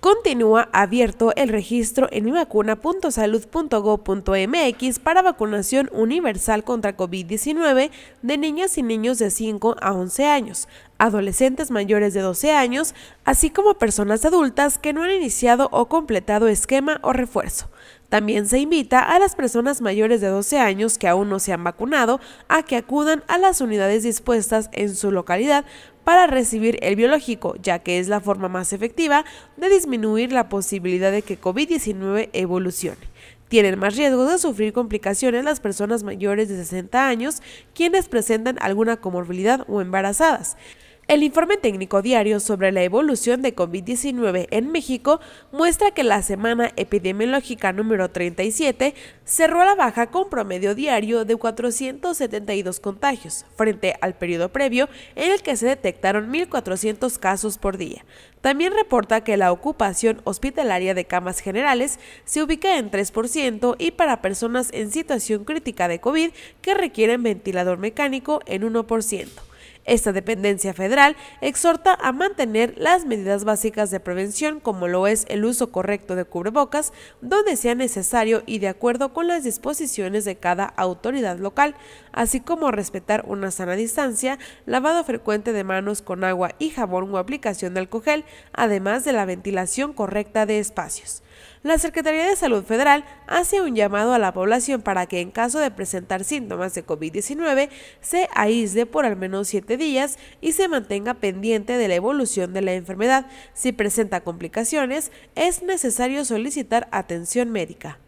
Continúa abierto el registro en vacuna.salud.gov.mx para vacunación universal contra COVID-19 de niñas y niños de 5 a 11 años, adolescentes mayores de 12 años, así como personas adultas que no han iniciado o completado esquema o refuerzo. También se invita a las personas mayores de 12 años que aún no se han vacunado a que acudan a las unidades dispuestas en su localidad para recibir el biológico, ya que es la forma más efectiva de disminuir la posibilidad de que COVID-19 evolucione. Tienen más riesgo de sufrir complicaciones las personas mayores de 60 años, quienes presentan alguna comorbilidad o embarazadas. El informe técnico diario sobre la evolución de COVID-19 en México muestra que la semana epidemiológica número 37 cerró a la baja con promedio diario de 472 contagios, frente al periodo previo en el que se detectaron 1.400 casos por día. También reporta que la ocupación hospitalaria de camas generales se ubica en 3% y para personas en situación crítica de COVID que requieren ventilador mecánico en 1%. Esta dependencia federal exhorta a mantener las medidas básicas de prevención como lo es el uso correcto de cubrebocas donde sea necesario y de acuerdo con las disposiciones de cada autoridad local, así como respetar una sana distancia, lavado frecuente de manos con agua y jabón o aplicación de alcohol, además de la ventilación correcta de espacios. La Secretaría de Salud Federal hace un llamado a la población para que en caso de presentar síntomas de COVID-19 se aísle por al menos siete días y se mantenga pendiente de la evolución de la enfermedad. Si presenta complicaciones, es necesario solicitar atención médica.